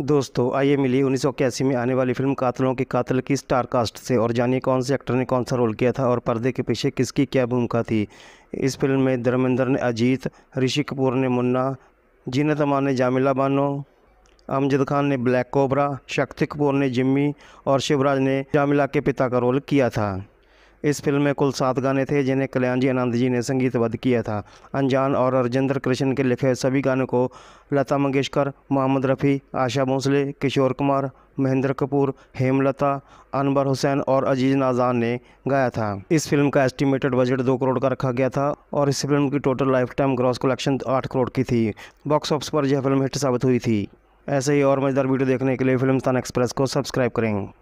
दोस्तों आइए मिलिए उन्नीस में आने वाली फिल्म कातलों के कातल की स्टार कास्ट से और जानिए कौन से एक्टर ने कौन सा रोल किया था और पर्दे के पीछे किसकी क्या भूमिका थी इस फिल्म में धर्मेंद्र ने अजीत ऋषि कपूर ने मुन्ना जीनत अमान ने जामिला बानो अमजद खान ने ब्लैक कोबरा शक्ति कपूर ने जिम्मी और शिवराज ने जामिला के पिता का रोल किया था इस फिल्म में कुल सात गाने थे जिन्हें कल्याण जी आनंद जी ने संगीतबद्ध किया था अनजान और राजेंद्र कृष्ण के लिखे सभी गानों को लता मंगेशकर मोहम्मद रफ़ी आशा भोंसले किशोर कुमार महेंद्र कपूर हेमलता अनवर हुसैन और अजीज नाजान ने गाया था इस फिल्म का एस्टिमेटेड बजट दो करोड़ का रखा गया था और इस फिल्म की total lifetime gross collection आठ करोड़ की थी बॉक्स ऑफिस पर यह फिल्म हिट साबित हुई थी ऐसे ही और मज़ेदार वीडियो देखने के लिए फिल्म एक्सप्रेस को सब्सक्राइब करें